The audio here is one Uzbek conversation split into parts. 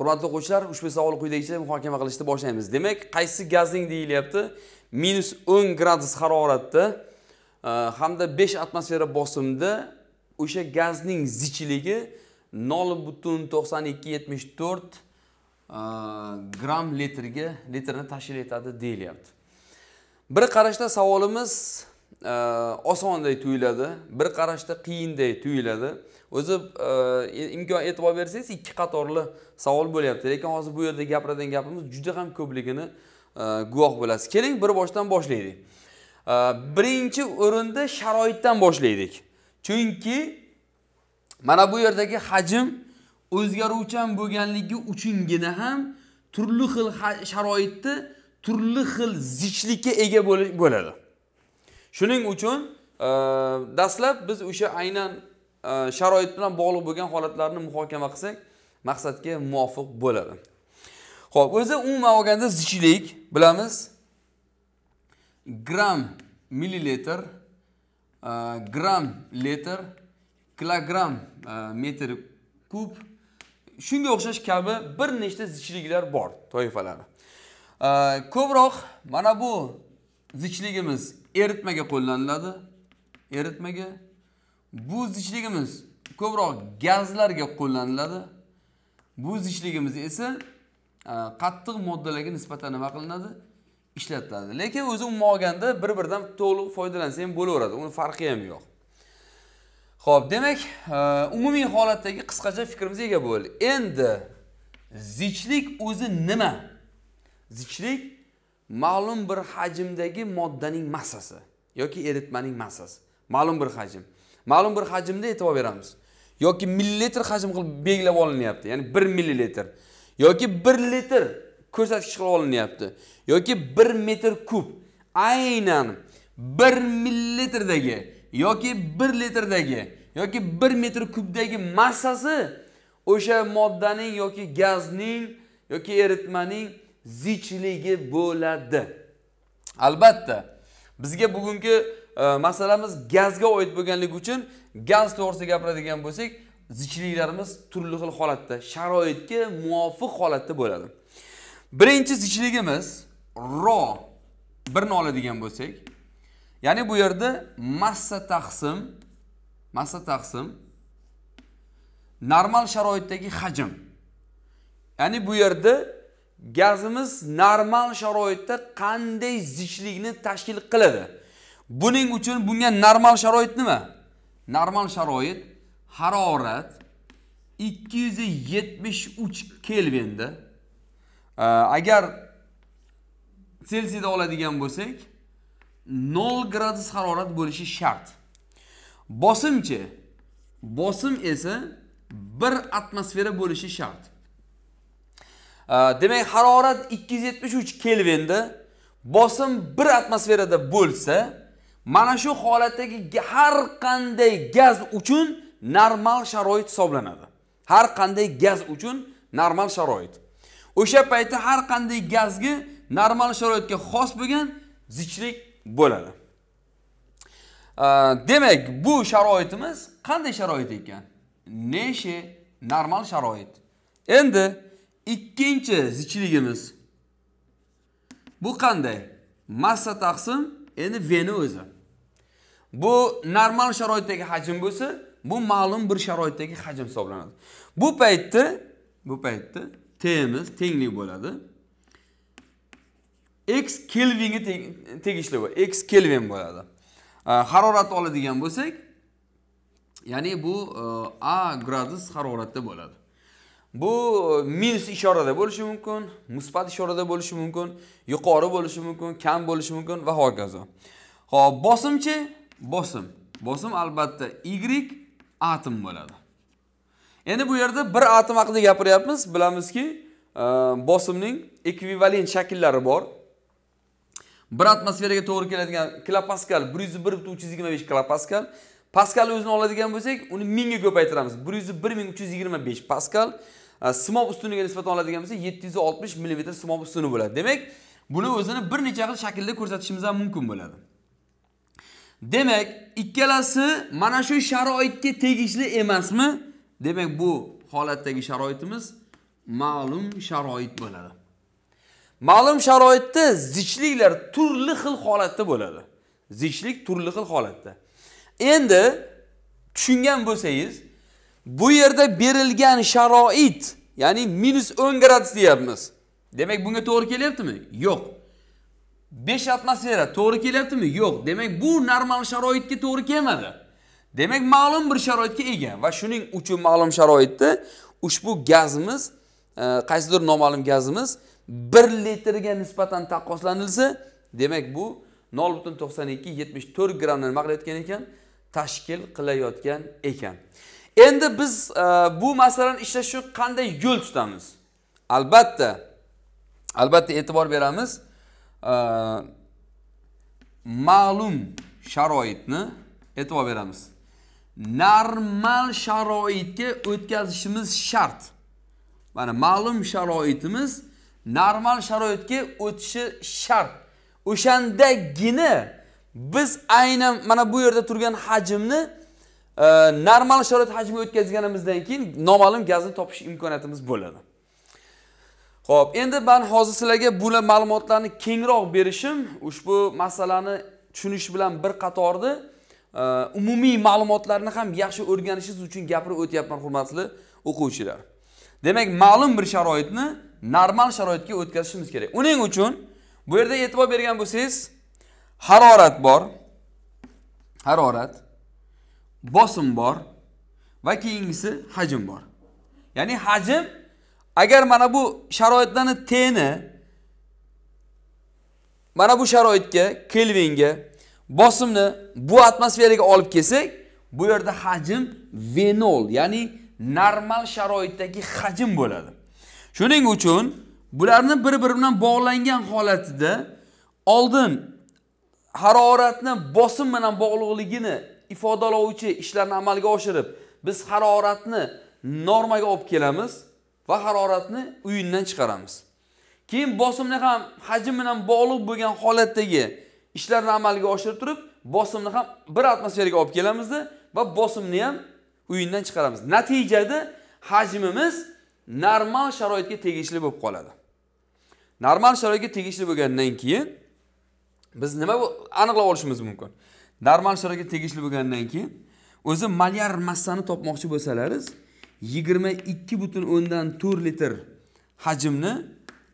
hurmatli o'quvchilar ushbu savol quyidagicha muhokama qilishni boshlaymiz demak qaysi gazning deyilyapti minus o'n gradus haroratda hamda besh atmosfera bosimda o'sha gazning zichligi nol butun to'qson ikki yetmish to'rt gramm litrga litrni tashkil etadi deyilyapti bir qarashda savolimiz osonday tuyuladi bir qarashda qiyinday tuyuladi o'zi e, imkon e'tibor bersangiz ikki qatorli savol bo'lyapti lekin hozir bu yerda gapiradigan gapimiz juda ham ko'pligini e, guvoh bo'lasiz keling bir boshdan boshlaylik e, birinchi o'rinda sharoitdan boshlaydik chunki mana bu yerdagi hajm o'zgaruvchan bo'lganligi uchungina ham turli xil sharoitda turli xil zichlikka ega bo'ladi shuning uchun e, dastlab biz o'sha aynan e, sharoit bilan bog'liq bo'lgan holatlarni muhokama qilsak maqsadga muvofiq bo'ladi ho'p o'zi umuman olganda zichlik bilamiz gramm millilitr e, gramm litr kilogramm metr kub shunga o'xshash kabi bir nechta zichliklar bor toifalari ko'proq mana bu zichligimiz eritmaga qo'llaniladi eritmaga bu zichligimiz ko'proq gazlarga qo'llaniladi bu zichligimiz esa e, qattiq moddalarga nisbatan nima qilinadi ishlatiladi lekin o'zi umuman olganda bir biridan to'liq foydalansa ham bo'laveradi uni farqi ham yo'q ho'p demak e, umumiy holatdagi qisqacha fikrimizga ega bo'ldik endi zichlik o'zi nima zichlik ma'lum bir hajmdagi moddaning massasi yoki eritmaning massasi ma'lum bir hajm ma'lum bir hajmda e'tibor beramiz yoki millilitr hajm qilib belgilab olinyapti ya'ni bir millilitr yoki bir litr ko'rsatkich qilib olinyapti yoki bir metr kub aynan bir millilitrdagi yoki bir litrdagi yoki bir metr kubdagi massasi o'sha moddaning yoki gazning yoki eritmaning zichligi bo'ladi albatta bizga bugungi e, masalamiz gazga oid bo'lganligi uchun gaz to'g'risida gapiradigan bo'lsak zichliklarimiz turli xil holatda sharoitga muvofiq holatda bo'ladi birinchi zichligimiz ro birni oladigan bo'lsak ya'ni bu yerda massa taqsim massa taqsim normal sharoitdagi hajm ya'ni bu yerda gazimiz normal sharoitda qanday zichlikni tashkil qiladi buning uchun bunga normal sharoit nima normal sharoit harorat 273 kelvinda agar selsiyda oladigan bo'lsak 0 gradus harorat bo'lishi shart bosimchi bosim esa 1 atmosfera bo'lishi shart demak harorat 273 kelvinda bosim 1 atmosferada bo'lsa mana shu holatdagi har qanday gaz uchun normal sharoit hisoblanadi har qanday gaz uchun normal sharoit o'sha paytda har qanday gazga normal sharoitga xos bo'lgan zichlik bo'ladi demak bu sharoitimiz qanday sharoit ekan neshe normal sharoit endi ikkinchi zichligimiz bu qanday massa taqsim endi veni o'zi bu normal sharoitdagi hajm bo'lsa bu ma'lum bir sharoitdagi hajm hisoblanadi bu paytda bu paytda tmiz tenglik bo'ladi x kelvinga tegishli x kelvin bo'ladi harorat oladigan bo'lsak ya'ni bu a gradus haroratda bo'ladi bu minus ishorada bo'lishi mumkin musbat ishorada bo'lishi mumkin yuqori bo'lishi mumkin kam bo'lishi mumkin va hokazo ho'p bosimchi bosim bosim albatta y atom bo'ladi endi bu yerda bir atom haqida gapiryapmiz bilamizki e, bosimning ekvivalent shakllari bor bir atmosferaga to'g'ri keladigan kilopaskal bir yuz bir butun uch yuz yigirma besh kilopaskal paskal o'zini oladigan bo'lsak uni mingga ko'paytiramiz bir yuz bir ming uch yuz yigirma besh paskal Э, simob ustuniga nisbatan oladigan bo'lsak yetti yuz oltmish millimetr simob ustuni bo'ladi demak buni o'zini bir necha xil shaklda ko'rsatishimiz ham mumkin bo'ladi demak ikkalasi mana shu sharoitga tegishli emasmi demak bu holatdagi sharoitimiz ma'lum sharoit bo'ladi ma'lum sharoitda zichliklar turli xil holatda bo'ladi zichlik turli xil holatda endi tushungan bo'lsangiz bu yerda berilgan sharoit ya'ni minus 10 gradus deyapmiz demak bunga to'g'ri kelyaptimi yo'q 5 atmosfera to'g'ri kelyaptimi yo'q demak bu normal sharoitga to'g'ri kelmadi demak ma'lum bir sharoitga ega va shuning uchun ma'lum sharoitda ushbu gazimiz e, qaysidir noma'lum gazimiz 1 litrga nisbatan taqqoslanilsa demak bu 0.9274 grammni maqlayotgan ekan tashkil qilayotgan ekan endi biz e, bu masalani ishlash uchun qanday yo'l tutamiz albatta albatta e'tibor beramiz e, ma'lum sharoitni e'tibor beramiz normal sharoitga o'tkazishimiz shart mana ma'lum sharoitimiz normal sharoitga o'tishi shart o'shandagina biz aynan mana bu yerda turgan hajmni normal sharoit hajmiga o'tkazganimizdan keyin noma'lum gazni topish imkoniyatimiz bo'ladi ho'p endi man hozir sizlarga bular ma'lumotlarni kengroq berishim ushbu masalani tushunish bilan bir qatorda e, umumiy ma'lumotlarni ham yaxshi o'rganishingiz uchun gapirib o'tyapman hurmatli o'quvchilar demak ma'lum bir sharoitni normal sharoitga o'tkazishimiz kerak uning uchun bu yerda e'tibor bergan bo'lsangiz harorat bor harorat bosim bor va keyingisi hajm bor ya'ni hajm agar mana bu sharoitlarni teni mana bu sharoitga kelvinga bosimni bu atmosferaga olib kelsak bu yerda hajm venol ya'ni normal sharoitdagi hajm bo'ladi shuning uchun bularni bir biri bilan bog'langan holatida oldin haroratni bosim bilan bog'liqligini ifodalovchi ishlarni amalga oshirib biz haroratni normaga olib kelamiz va haroratni uyindan chiqaramiz keyin bosimni ham hajm bilan bog'liq bo'lgan holatdagi ishlarni amalga oshirib turib bosimni ham bir atmosferaga olib kelamizda va bosimni ham uyindan chiqaramiz natijada hajmimiz normal sharoitga tegishli bo'lib qoladi normal sharoitga tegishli bo'lgandan keyin biz nima aniqlab olishimiz mumkin darmon shiroga tegishli bo'lgandan keyin o'zi molyar massani topmoqchi bo'lsalaringiz yigirma ikki butun o'ndan to'rt litr hajmni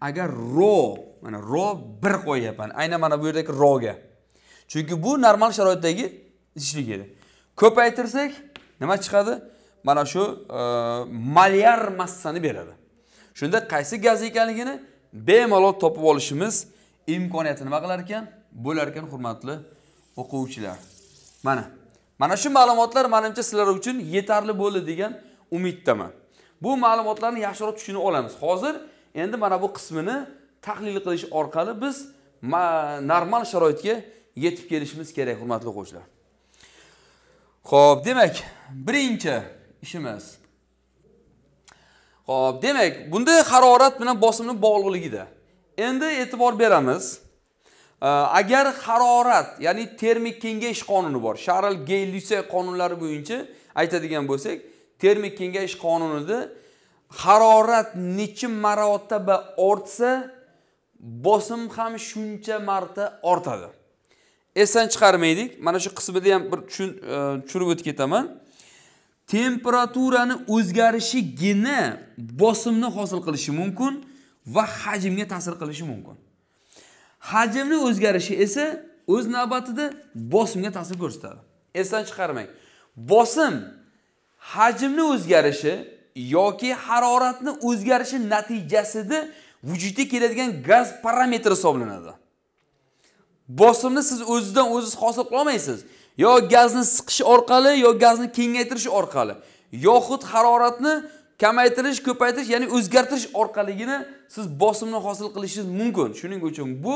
agar ro mana ro bir qo'yyapman aynan mana bu yerdagi roga chunki bu normal sharoitdagi ichishlik edi ko'paytirsak nima chiqadi mana shu e, malyar massani beradi shunda qaysi gaz ekanligini bemalol topib olishimiz imkoniyati nima qilar ekan bo'lar ekan hurmatli o'quvchilar mana mana shu ma'lumotlar manimcha sizlar uchun yetarli bo'ldi degan umiddaman bu ma'lumotlarni yaxshiroq tushunib olamiz hozir endi mana bu qismini tahlil qilish orqali biz normal sharoitga yetib kelishimiz kerak hurmatli o'quvchilar ho'p demak birinchi ishimiz ho'p demak bunda harorat bilan bosimni bog'liqligida endi e'tibor beramiz Э, agar harorat ya'ni termik kengayish qonuni bor sharl gey lyuse qonunlari bo'yicha aytadigan bo'lsak termik kengayish qonunida harorat necha marotaba ortsa bosim ham shuncha marta ortadi esdan chiqarmaydik mana shu qismida ham bir tushunib e, o'tib ketaman temperaturani o'zgarishigina bosimni hosil qilishi mumkin va hajmga ta'sir qilishi mumkin hajmni o'zgarishi esa o'z navbatida bosimga ta'sir ko'rsatadi esdan chiqarmang bosim hajmni o'zgarishi yoki haroratni o'zgarishi natijasida vujudga keladigan gaz parametri hisoblanadi bosimni siz o'zidan o'ziz hosil qilolmaysiz yo gazni siqish orqali yo gazni kengaytirish orqali yoxud haroratni kamaytirish ko'paytirish ya'ni o'zgartirish orqaligina siz bosimni hosil qilishingiz mumkin shuning uchun bu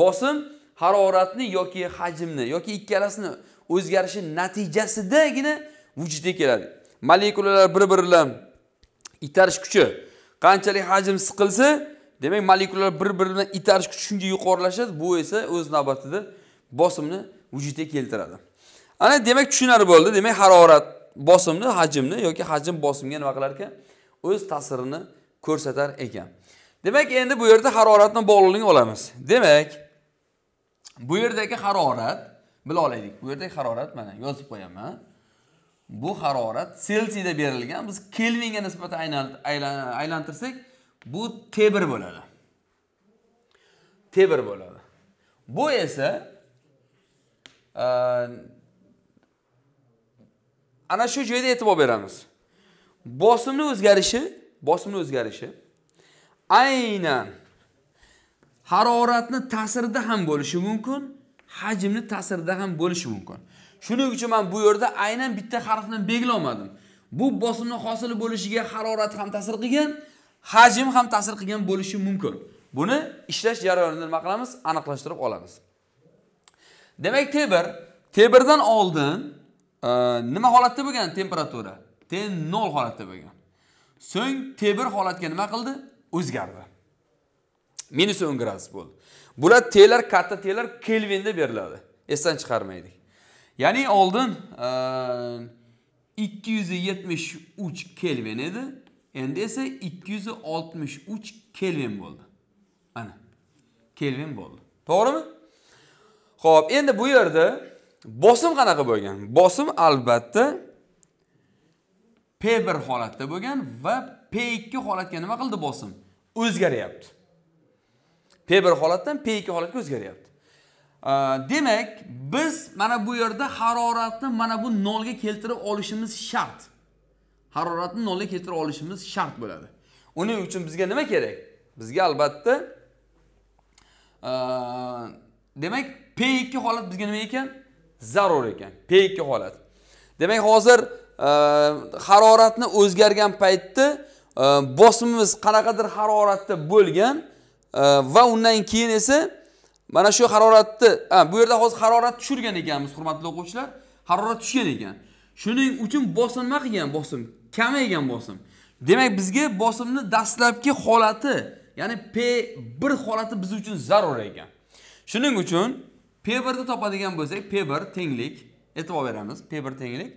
bosim haroratni yoki hajmni yoki ikkalasini o'zgarishi natijasidagina vujudga keladi molekulalar bir biri bilan itarish kuchi qanchalik hajm siqilsa demak molekulalar bir biri bilan itarish kuchi shuncha yuqorilashadi bu esa o'z navbatida bosimni vujudga keltiradi ana demak tushunarli bo'ldi demak harorat bosimni hajmni yoki hajm bosimga nima qilar ekan o'z ta'sirini ko'rsatar ekan demak endi bu yerda haroratni bog'liqligini olamiz demak bu yerdagi harorat bila olaylik bu yerdagi harorat mana yozib qo'yaman bu harorat selsiyda berilgan biz kelvinga nisbatan aylantirsak bu t bir bo'ladi t bir bo'ladi bu esa ana shu joyda e'tibor beramiz bosimni o'zgarishi bosimni o'zgarishi aynan haroratni ta'sirida ham bo'lishi mumkin hajmni ta'sirida ham bo'lishi mumkin shuning uchun man bu yerda aynan bitta harfni belgilolmadim bu bosimni hosil bo'lishiga harorat ham ta'sir qilgan hajm ham ta'sir qilgan bo'lishi mumkin buni ishlash jarayonida nima qilamiz aniqlashtirib olamiz demak tebir tebirdan oldin Э, nima holatda bo'lgan temperatura t nol holatda bo'lgan so'ng t bir holatga nima qildi o'zgardi minus o'n gradus bo'ldi bular tlar katta tlar kelvinda beriladi esdan chiqarmaylik ya'ni oldin e, ikki yuz yetmish uch kelvin edi endi esa ikki yuz oltmish uch kelvin bo'ldi ana kelvin bo'ldi to'g'rimi ho'p endi bu yerda bosim qanaqa bo'lgan bosim albatta p1 holatda bo'lgan va p2 holatga nima qildi bosim o'zgaryapti p1 holatdan p2 holatga o'zgaryapti demak biz mana bu yerda haroratni mana bu nolga keltirib olishimiz shart haroratni nolga keltirib olishimiz shart bo'ladi uning uchun bizga nima kerak bizga albatta demak p2 holat bizga nima ekan zarur ekan p ikki holat demak hozir e, haroratni o'zgargan paytda e, bosimimiz qanaqadir haroratda bo'lgan e, va undan keyin esa mana shu haroratni bu yerda hozir harorat tushirgan ekanmiz hurmatli o'quvchilar harorat tushgan ekan shuning uchun bosim nima qilgan bosim kamaygan bosim demak bizga bosimni dastlabki holati ya'ni p bir holati biz uchun zarur ekan shuning uchun P1 da top adıgın P1 tenglik. e'tibor beramiz. P1 tenglik.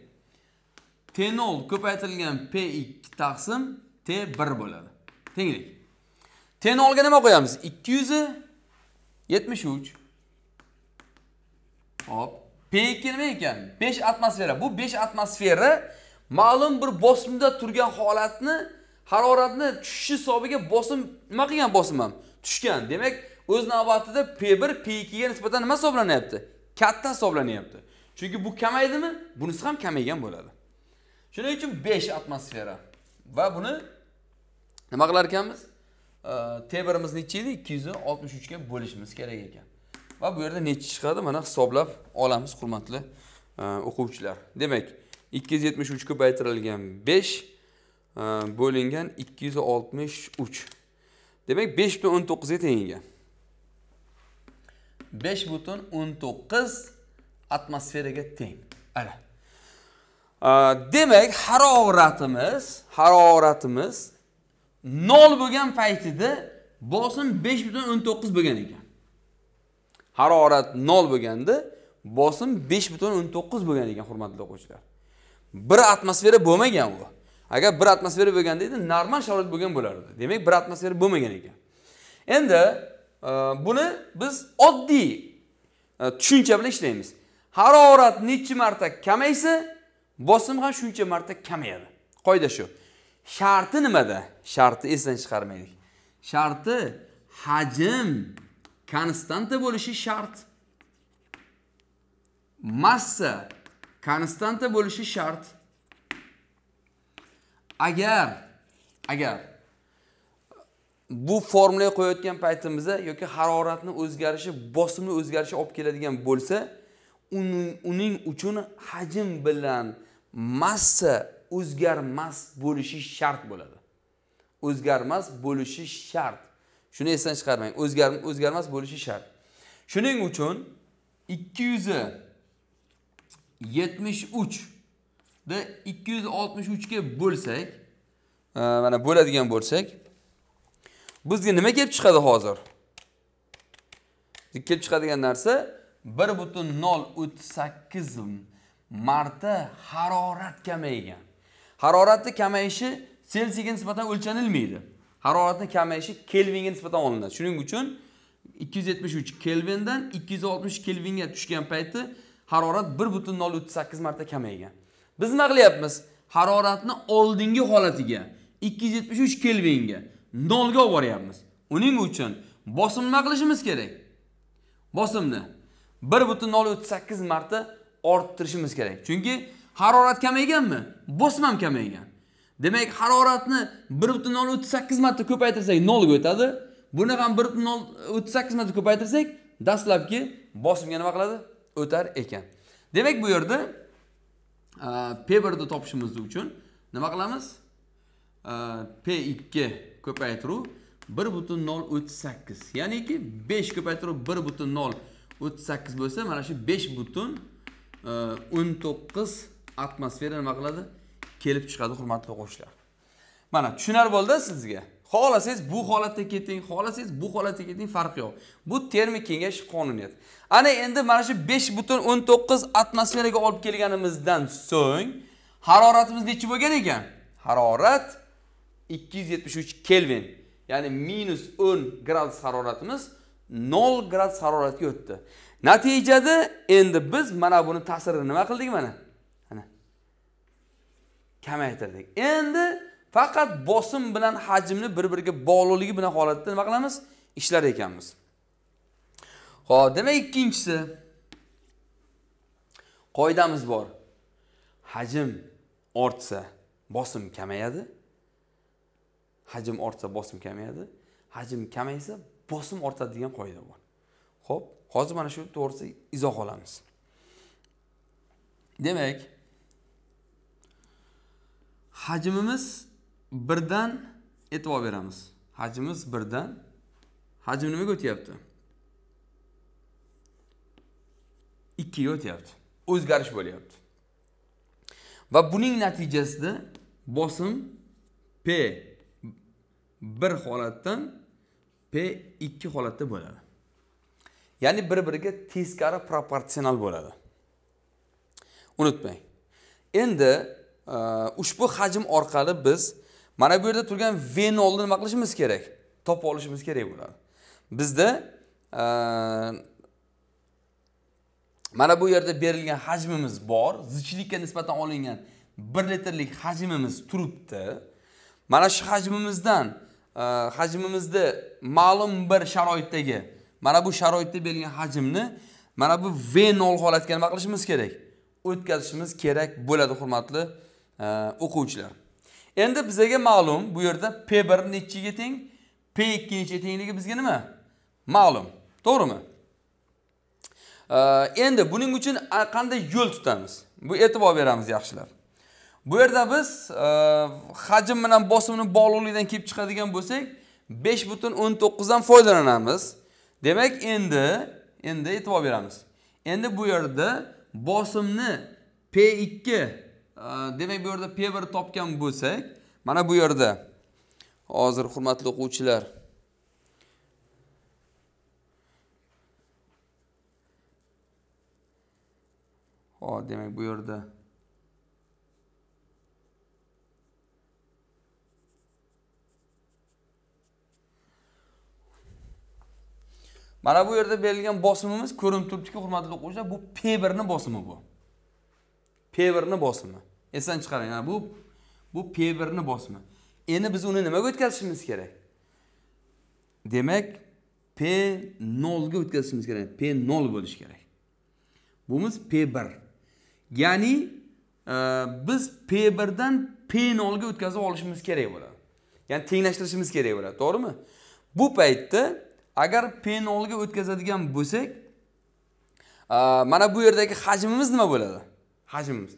T0 ko'paytirilgan P2 taqsim T1 bo'ladi. Tenglik. T0 ga nima qo'yamiz? 273. Hop. P2 nima ekan? 5 atmosfera. Bu 5 atmosfere malum bir bosimda turgan holatni, haroratni tushishi hisobiga bosim nima qilgan bosim ham tushgan. Demak, o'z navbatida p1 p2 ga nisbatan nima hisoblanyapti katta hisoblanyapti chunki bu kamaydimi bunisi ham kamaygan bo'ladi shuning uchun 5 atmosfera va buni nima qilar ekanmiz t birimiz necha edi ikki yuz oltmish uchga bo'lishimiz kerak ekan va bu yerda necha chiqadi mana hisoblab olamiz hurmatli e, o'quvchilar demak ikki yuz yetmish uch ko'paytirilgan besh e, bo'lingan ikki yuz oltmish uch demak besh butun o'n to'qqizga teng ekan 5 butun 19 atmosferaga teng. Ana. Demak, haroratimiz, haroratimiz 0 bo'lgan paytida bosim 5 butun 19 bo'lgan ekan. Harorat 0 bo'lganda bosim 5 butun 19 bo'lgan ekan, hurmatli o'quvchilar. Bir atmosfera bo'lmagan u. Agar bir atmosfera bo'lganda edi, normal sharoit bo'lgan bo'lar edi. Demak, bir atmosfera bo'lmagan ekan. Endi buni biz oddiy e, tushuncha bilan ishlaymiz harorat necha marta kamaysa bosim ham shuncha marta kamayadi qoida shu sharti nimada sharti esdan chiqarmaylik sharti hajm konstanta bo'lishi shart massa konstanta bo'lishi shart agar agar bu formulaga qo'yayotgan paytimizda yoki haroratni o'zgarishi bosimni o'zgarishi olib keladigan bo'lsa uning uchun hajm bilan massa o'zgarmas bo'lishi shart bo'ladi o'zgarmas bo'lishi shart shuni esdan chiqarmang o'zgar o'zgarmas bo'lishi shart shuning uchun ikki yuz yetmish uchni ikki yuz oltmish uchga bo'lsak e, mana bo'ladigan bo'lsak bizga nima kelib chiqadi hozir kelib chiqadigan narsa bir butun nol o'ttiz sakkiz marta harorat kamaygan haroratni kamayishi selsiyga nisbatan o'lchanilmaydi haroratni kamayishi kelvinga nisbatan olinadi shuning uchun 273 kelvindan 260 kelvinga tushgan payti harorat 1.038 marta kamaygan biz nima qilyapmiz haroratni oldingi holatiga 273 kelvinga nolga olib boryapmiz uning uchun bosim nima qilishimiz kerak bosimni bir butun nol o'ttiz sakkiz marta orttirishimiz kerak chunki harorat kamayganmi bosim ham kamaygan demak haroratni bir butun nol o'ttiz sakkiz marta ko'paytirsak nolga o'tadi buni ham bir butun nol o'ttiz sakkiz marta ko'paytirsak dastlabki bosimga nima qiladi o'tar ekan demak bu yerda ni topishimiz uchun nima qilamiz p 2 ko'paytiruv 1.038. butun nol ya'niki 5 ko'paytiruv 1.038 butun bo'lsa mana shu 5.19 butun e, atmosfera nima qiladi kelib chiqadi hurmatli o'quvchilar mana tushunarli bo'ldi sizga xohlasangiz bu holatda keting xohlasangiz bu holatda keting farqi yo'q bu termik kengash qonuniyati ana endi mana shu 5.19 butun atmosferaga olib kelganimizdan so'ng haroratimiz nechi bo'lgan ekan harorat 273 kelvin ya'ni minus 10 gradus haroratimiz 0 gradus haroratga o'tdi natijada endi biz mana buni ta'sirini nima qildik mana mana kamaytirdik endi faqat bosim bilan hajmni bir biriga bog'liqligi bilan holatda nima qilamiz ishlar ekanmiz ho'p demak ikkinchisi qoidamiz bor hajm ortsa bosim kamayadi hajm ortsa bosim kamayadi hajm kamaysa bosim ortadi degan qoida bor ho'p hozir mana shu to'g'risida izoh olamiz demak hajmimiz birdan e'tibor beramiz hajmimiz birdan hajm nimaga o'tyapti ikkiga o'tyapti o'zgarish bo'lyapti va buning natijasida bosim p bir holatdan p ikki holatda bo'ladi ya'ni bir biriga teskari proporsional bo'ladi unutmang endi e, ushbu hajm orqali biz mana bu yerda turgan venolni nima qilishimiz kerak topib olishimiz kerak bo'ladi bizda e, mana bu yerda berilgan hajmimiz bor zichlikka nisbatan olingan bir litrlik hajmimiz turibdi mana shu hajmimizdan Э, hajmimizni ma'lum bir sharoitdagi mana bu sharoitda berilgan hajmni mana bu v nol holatga nima qilishimiz kerak o'tkazishimiz kerak bo'ladi hurmatli e, o'quvchilar endi bizaga ma'lum bu yerda p bir nechiga teng p ikki necha tengligi bizga nima ma'lum to'g'rimi e, endi buning uchun qanday yo'l tutamiz bu e'tibor beramiz yaxshilar bu yerda biz e, hajm bilan bosimni bog'liqligidan kelib chiqadigan bo'lsak besh butun o'n to'qqizdan foydalanamiz demak endi endi e'tibor beramiz endi bu yerda bosimni p ikki e, demak bu yerda p bir topgan bo'lsak mana bu yerda hozir hurmatli o'quvchilar hop demak bu yerda Mana bu yerda berilgan bosimimiz ko'rinib turibdiki, hurmatli o'quvchilar, bu P1 ning bosimi bu. P1 ning bosimi. Esdan chiqaring, bu bu P1 ning bosimi. Endi biz uni nimaga o'tkazishimiz kerak? Demak, P0 ga o'tkazishimiz kerak. P0 bo'lish kerak. Bumiz P1. Ya'ni e, biz P1 dan P0 ga o'tkazib olishimiz kerak bo'ladi. Ya'ni tenglashtirishimiz kerak bo'ladi, to'g'rimi? Bu paytda agar penolga o'tkazadigan bo'lsak mana bu yerdagi hajmimiz nima bo'ladi hajmimiz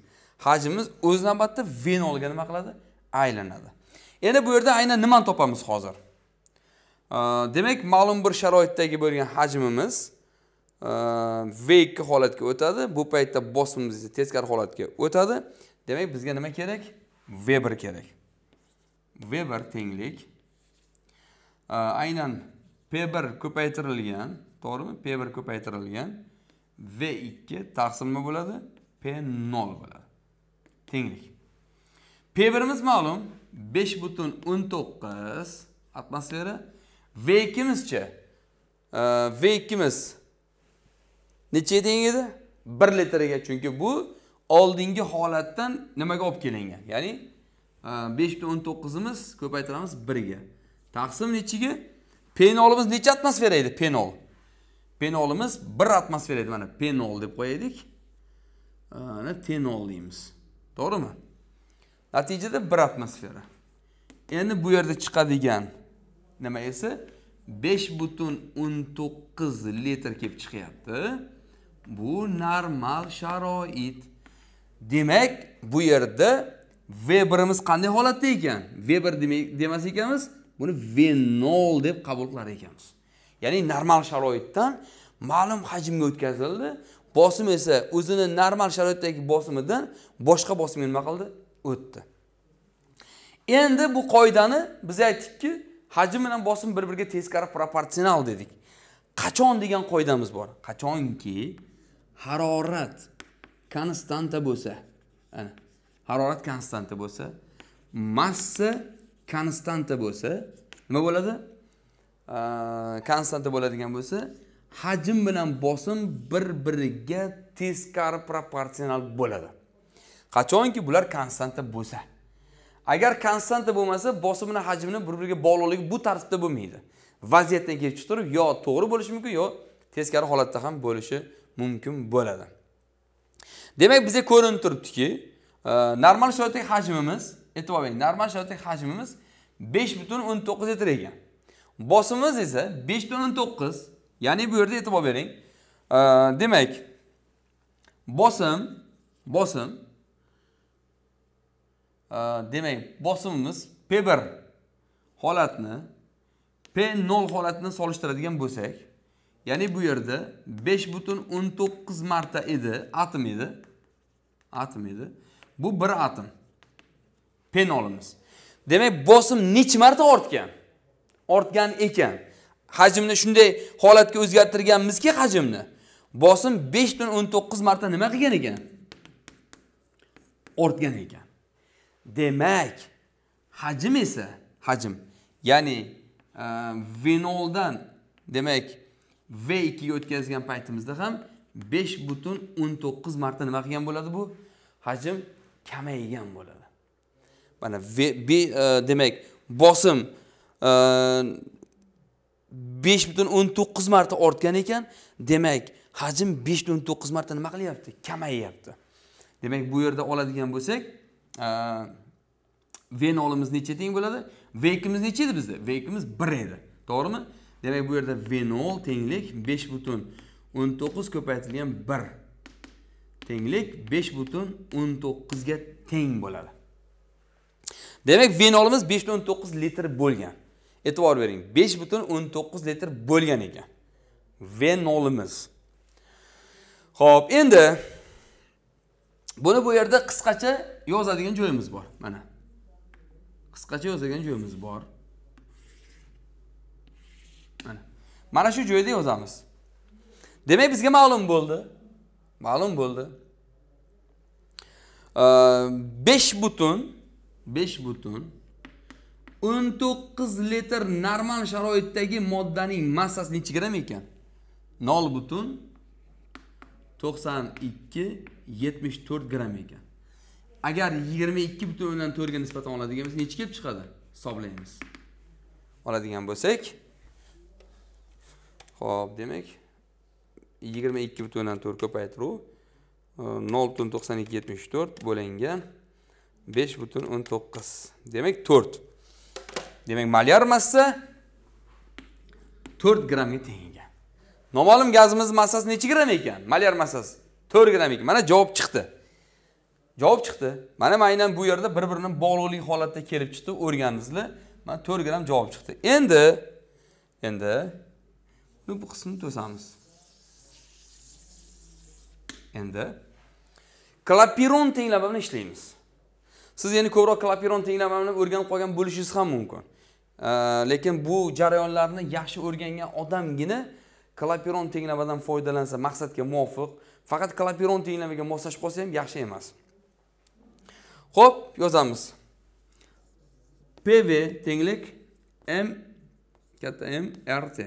hajmimiz o'z navbatida venolga nima qiladi aylanadi endi bu yerda aynan nimani topamiz hozir demak ma'lum bir sharoitdagi bo'lgan hajmimiz v ikki holatga o'tadi bu paytda bosimimiz esa teskari holatga o'tadi demak bizga nima kerak v 1 kerak v 1 tenglik aynan P1 ko'paytirilgan, to'g'rimi? P1 ko'paytirilgan V2 taqsimi bo'ladi? P0 bo'ladi. Tenglik. P1 imiz ma'lum 5.19 atmosfera. V2 imizchi? E, V2 imiz necha teng edi? 1 litrga, chunki bu oldingi holatdan nimaga olib kelingan? Ya'ni 5.19 e, imiz ko'paytiramiz 1 ga. Taqsim nechiga? penolimiz necha atmosfera edi penol penolimiz 1 atmosfera edi mana penol deb qo'yaylik ana tenol deymiz to'g'rimi natijada 1 atmosfera endi bu yerda chiqadigan nima esa 5.19 litr kelib chiqyapti bu normal sharoit demak bu yerda V1imiz qanday holatda ekan veber demak demas ekamiz, buni venol deb qabul qilar ekanmiz ya'ni normal sharoitdan ma'lum hajmga o'tkazildi bosim esa o'zini normal sharoitdagi bosimidan boshqa bosimga nima qildi o'tdi endi bu qoidani biz aytdikki hajm bilan bosim bir biriga teskari proporsional dedik qachon degan qoidamiz bor qachonki harorat konstanta bo'lsa ana harorat konstanta bo'lsa massa konstanta bo'lsa nima bo'ladi konstanta bo'ladigan bo'lsa hajm bilan bosim bir biriga teskari proporsional bo'ladi qachonki bular konstanta bo'lsa agar konstanta bo'lmasa bosim bilan hajmni bir biriga bog'liqligi bu tartibda bo'lmaydi vaziyatdan kelib chiqib turib yo to'g'ri bo'lishi mumkin yo teskari holatda ham bo'lishi mumkin bo'ladi demak bizga ko'rinib turibdiki normal sharoitdagi hajmimiz e'tibor bering normal sharoitdagi hajmimiz besh butun o'n to'qqiz litr ekan bosimimiz esa besh butun o'n to'qqiz ya'ni bu yerda e'tibor bering demak bosim bosim demak bosimimiz p bir holatni p nol holatini solishtiradigan bo'lsak ya'ni bu yerda besh butun o'n to'qqiz marta edi atom edi atom edi bu bir atom olamiz demak bosim necha marta ortgan ortgan ekan hajmni shunday holatga o'zgartirganmizki hajmni bosim besh o'n to'qqiz marta nima qilgan ekan ortgan ekan demak hajm esa hajm ya'ni e, venoldan demak v ikkiga o'tkazgan paytimizda ham besh butun o'n to'qqiz marta nima qilgan bo'ladi bu hajm kamaygan bo'ladi mana e, demak bosim e, besh butun o'n to'qqiz marta ortgan ekan demak hajm besh butun to'qqiz marta nima qilyapti kamayyapti demak bu yerda oladigan bo'lsak e, v nolimiz necha teng bo'ladi v ikkimiz necha edi bizda v ikkimiz bir edi to'g'rimi demak bu yerda v nol tenglik besh butun o'n to'qqiz ko'paytirilgan bir tenglik besh butun o'n to'qqizga teng bo'ladi demak venolimiz besh 5.19 litr bo'lgan e'tibor bering 5.19 litr bo'lgan ekan venolimiz Xo'p, endi buni bu yerda qisqacha yozadigan joyimiz bor mana qisqacha yozadigan joyimiz bor mana mana shu joyda yozamiz demak bizga ma'lum bo'ldi ma'lum bo'ldi 5 butun besh butun o'n to'qqiz litr normal sharoitdagi moddaning massasi nechi gram ekan nol butun to'qson ikki yetmish to'rt ekan agar yigirma ikki butun o'ndan to'rtga nisbatan oladigan bo'lsak nechi kelib chiqadi hisoblaymiz oladigan bo'lsak ho'p demak yigirma ikki butun o'ndan to'rt ko'paytiruv e, nol butun to'qson ikki yetmish to'rt bo'lingan 5 butun 19 demek 4 demek malyar massa 4 gram yetenge normalim gazımız masası neçi gram yiyken malyar masası 4 gram yiyken bana cevap çıktı cevap çıktı benim aynen bu yarıda birbirinin bağlılığı halatta kelip çıktı organınızla bana 4 gram cevap çıktı şimdi şimdi bu bu kısmını tosamız şimdi klapiron teyle bunu işleyimiz siz endi ko'proq klapiron tinglamani o'rganib qolgan bo'lishingiz ham mumkin lekin bu jarayonlarni yaxshi o'rgangan odamgina klapiron tenglamadan foydalansa maqsadga muvofiq faqat klapiron tenglamaga moslashib qolsa ham yaxshi emas ho'p yozamiz pv tenglik m katta m rt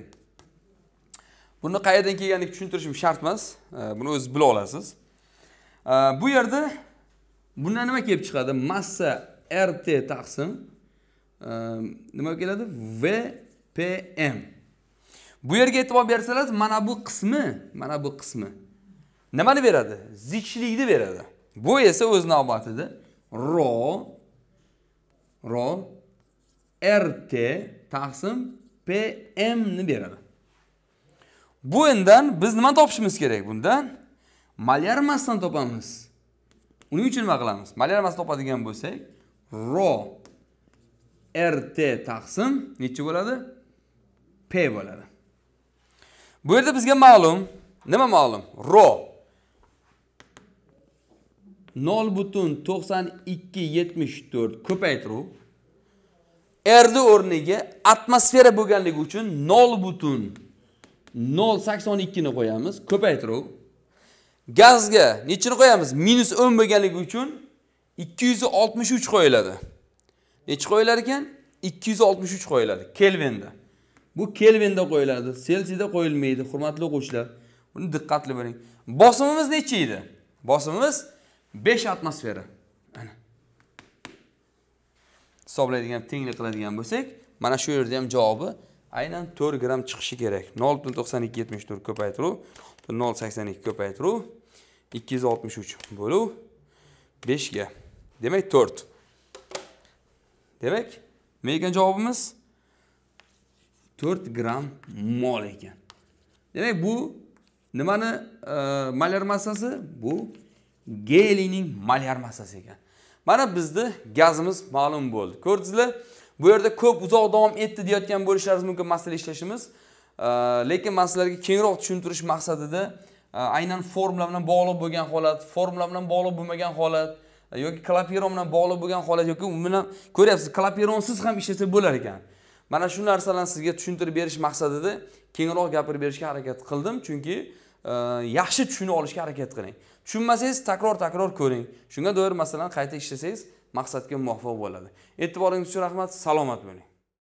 buni qayerdan kelganligini tushuntirishim shart emas buni o'ziz bila olasiz bu yerda bundan nima kelib chiqadi massa rt taqsim ehm, nima keladi vpm bu yerga e'tibor bersangiz mana bu qismi mana bu qismi nimani beradi zichlikni beradi bu esa o'z navbatida ro ro rt taqsim pmni beradi bu endan biz nima topishimiz kerak bundan malyar massani topamiz uning uchun nima qilamiz mayli topadigan bo'lsak ro rt taqsim necha bo'ladi p bo'ladi bu yerda bizga ma'lum nima ma'lum ro 0.9274 butun r ni o'rniga atmosfera bo'lganligi uchun 0.082 ni qo'yamiz ko'paytiruv Gazga nechini qo'yamiz? Minus 10 bo'lganligi uchun 263 qo'yiladi. Nechi qo'yilar ekan? 263 qo'yiladi Kelvinda. Bu Kelvinda qo'yiladi, selsiyda qo'yilmaydi, hurmatli o'quvchilar. Buni diqqatli bo'ling. Bosimimiz necha edi? Bosimimiz 5 atmosfera. mana Hisoblaydigan, tenglik qiladigan bo'lsak, mana shu yerda ham javobi aynan 4 gramm chiqishi kerak. 0.9274 ko'paytiruv, 0.82 ko'paytiruv 263 bölü 5 ge. Demek 4. Demek neyken cevabımız? 4 gram mol eken. Demek bu nemanı e, malyar masası? Bu gelinin malyar masası eken. Bana bizde gazımız malum oldu. Gördünüz bu yerde köp uzak devam etti diyorken bu işlerimiz mümkün masal işleşimiz. E, Lekin masalarda kenar oldu çünkü turuş maksadı da. Э, aynan formula bilan bog'liq bo'lgan holat formula bilan bog'liq bo'lmagan holat e, yoki klapiron bilan bog'liq bo'lgan holat yoki u bilan ko'ryapsiz klapironsiz ham ishlasa bo'lar ekan mana shu narsalarni sizga tushuntirib berish maqsadida kengroq gapirib berishga harakat qildim chunki e, yaxshi tushunib olishga harakat qiling tushunmasangiz takror takror ko'ring shunga doir masalan qayta ishlasangiz maqsadga muvaffaq bo'ladi e'tiboringiz uchun rahmat salomat bo'ling